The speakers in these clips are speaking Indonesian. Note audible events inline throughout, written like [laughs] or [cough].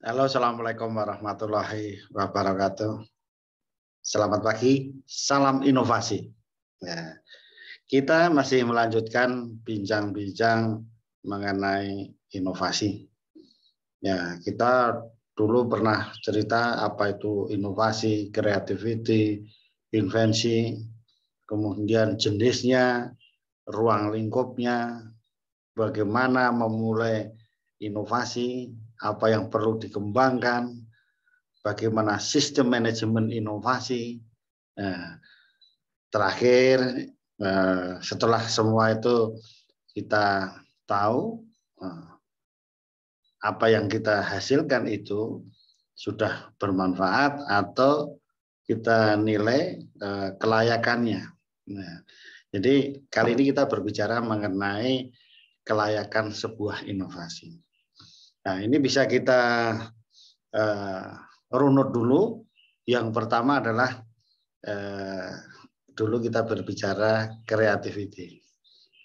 Halo, Assalamualaikum warahmatullahi wabarakatuh. Selamat pagi, salam inovasi. Ya. Kita masih melanjutkan bincang-bincang mengenai inovasi. Ya, kita dulu pernah cerita apa itu inovasi, creativity, invensi, kemudian jenisnya, ruang lingkupnya, bagaimana memulai inovasi, apa yang perlu dikembangkan, bagaimana sistem manajemen inovasi. Nah, terakhir, eh, setelah semua itu kita tahu eh, apa yang kita hasilkan itu sudah bermanfaat atau kita nilai eh, kelayakannya. Nah, jadi kali ini kita berbicara mengenai kelayakan sebuah inovasi. Nah, ini bisa kita uh, runut dulu. Yang pertama adalah uh, dulu kita berbicara kreativiti.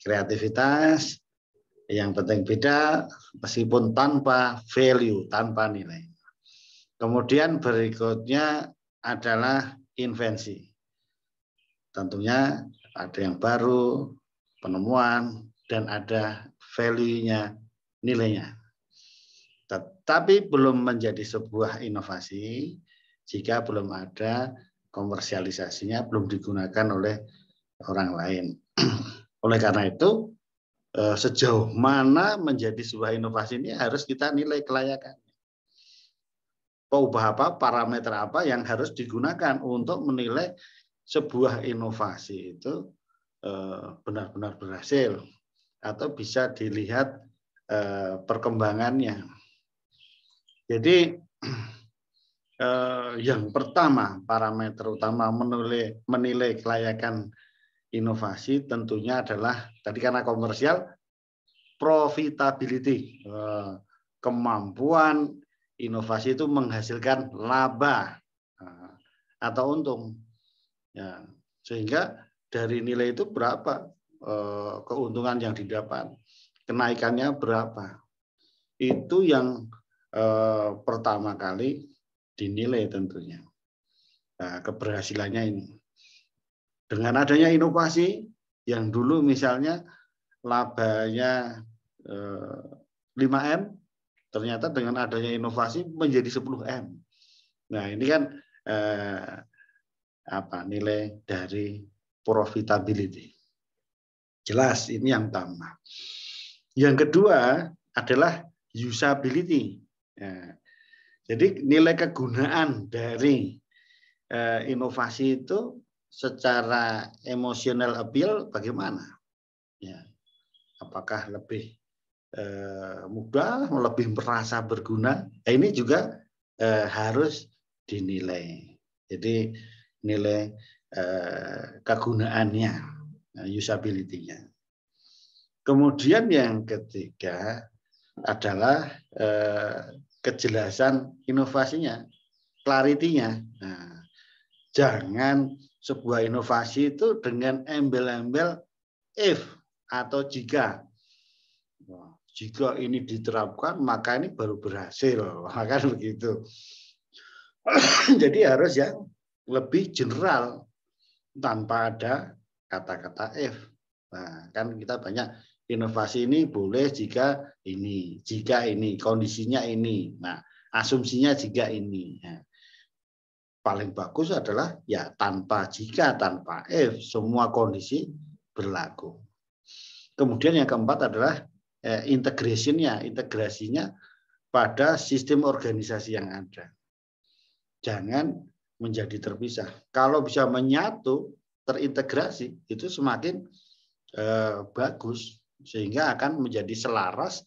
Kreativitas yang penting beda meskipun tanpa value, tanpa nilai. Kemudian berikutnya adalah invensi. Tentunya ada yang baru, penemuan, dan ada value-nya, nilainya. Tetapi belum menjadi sebuah inovasi jika belum ada komersialisasinya, belum digunakan oleh orang lain. [clears throat] oleh karena itu, eh, sejauh mana menjadi sebuah inovasi ini harus kita nilai kelayakan. Ubah apa, parameter apa yang harus digunakan untuk menilai sebuah inovasi itu eh, benar-benar berhasil atau bisa dilihat eh, perkembangannya. Jadi [clears throat] eh, yang pertama parameter utama menilai, menilai kelayakan inovasi tentunya adalah tadi karena komersial profitability eh, kemampuan inovasi itu menghasilkan laba eh, atau untung ya sehingga dari nilai itu berapa eh, keuntungan yang didapat kenaikannya berapa itu yang Eh, pertama kali dinilai tentunya. Nah, keberhasilannya ini. Dengan adanya inovasi yang dulu misalnya labanya 5M, eh, ternyata dengan adanya inovasi menjadi 10M. Nah, ini kan eh, apa nilai dari profitability. Jelas ini yang pertama Yang kedua adalah usability. Ya. Jadi nilai kegunaan dari eh, inovasi itu secara emosional appeal bagaimana? Ya. Apakah lebih eh, mudah, lebih merasa berguna? Eh, ini juga eh, harus dinilai. Jadi nilai eh, kegunaannya, eh, usability-nya. Kemudian yang ketiga adalah eh, kejelasan inovasinya, clarity-nya. Nah, jangan sebuah inovasi itu dengan embel-embel if atau jika. Jika ini diterapkan, maka ini baru berhasil. Maka begitu. [clears throat] Jadi harus yang lebih general tanpa ada kata-kata if. Nah, kan kita banyak inovasi ini boleh jika ini, jika ini, kondisinya ini. Nah, asumsinya jika ini. Nah, paling bagus adalah ya tanpa jika, tanpa if, semua kondisi berlaku. Kemudian yang keempat adalah eh, integrasinya, integrasinya pada sistem organisasi yang ada. Jangan menjadi terpisah. Kalau bisa menyatu, terintegrasi, itu semakin eh, bagus sehingga akan menjadi selaras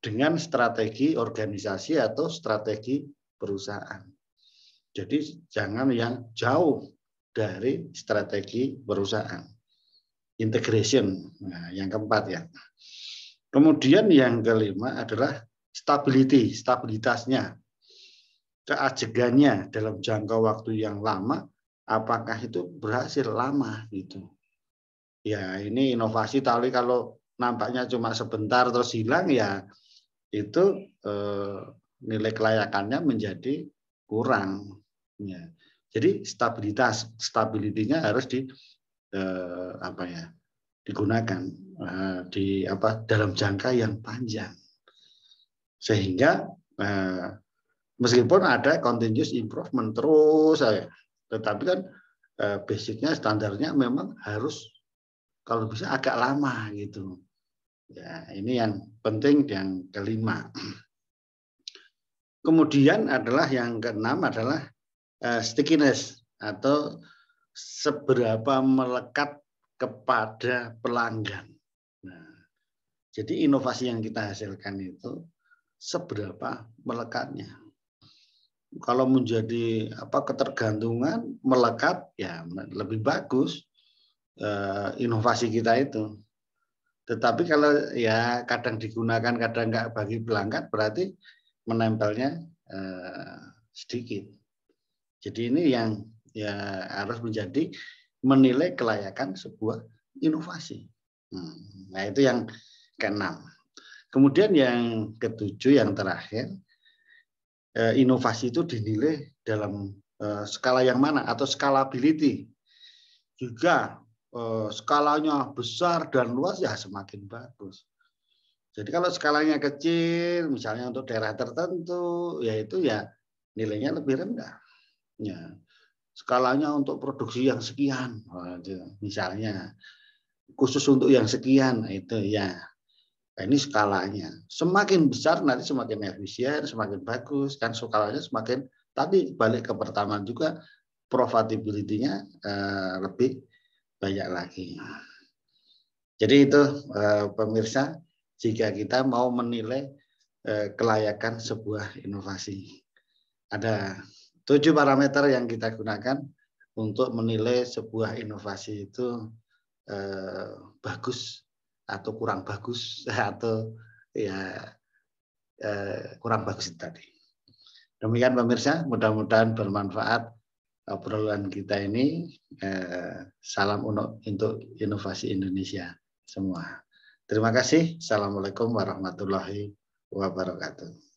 dengan strategi organisasi atau strategi perusahaan. Jadi jangan yang jauh dari strategi perusahaan. Integration, nah, yang keempat ya. Kemudian yang kelima adalah stability, stabilitasnya, keajegannya dalam jangka waktu yang lama, apakah itu berhasil lama gitu. Ya ini inovasi tali kalau nampaknya cuma sebentar terus hilang ya itu eh, nilai kelayakannya menjadi kurang. Ya. Jadi stabilitas stabilitinya harus di eh, apa ya digunakan eh, di apa dalam jangka yang panjang sehingga meskipun ada continuous improvement terus saya tetapi kan basicnya standarnya memang harus kalau bisa agak lama gitu Ya, ini yang penting yang kelima. Kemudian adalah yang keenam adalah uh, stickiness atau seberapa melekat kepada pelanggan. Nah, jadi inovasi yang kita hasilkan itu seberapa melekatnya. Kalau menjadi apa ketergantungan melekat ya lebih bagus eh, inovasi kita itu tetapi kalau ya kadang digunakan, kadang nggak bagi pelanggan berarti menempelnya eh, sedikit. Jadi ini yang ya harus menjadi menilai kelayakan sebuah inovasi. Hmm, nah itu yang keenam. Kemudian yang ketujuh, yang terakhir, eh, inovasi itu dinilai dalam eh, skala yang mana atau scalability. Juga Eh, skalanya besar dan luas ya semakin bagus. Jadi kalau skalanya kecil, misalnya untuk daerah tertentu, yaitu ya nilainya lebih rendah. Ya. Skalanya untuk produksi yang sekian, misalnya khusus untuk yang sekian itu ya. Nah, ini skalanya. Semakin besar nanti semakin efisien, semakin bagus kan skalanya semakin tadi balik ke pertama juga profitability-nya eh, lebih banyak lagi. Jadi itu eh, pemirsa, jika kita mau menilai eh, kelayakan sebuah inovasi. Ada tujuh parameter yang kita gunakan untuk menilai sebuah inovasi itu eh, bagus atau kurang bagus [laughs] atau ya kurang bagus tadi. Demikian pemirsa, mudah-mudahan bermanfaat obrolan kita ini. Eh, salam untuk inovasi Indonesia semua. Terima kasih. Assalamualaikum warahmatullahi wabarakatuh.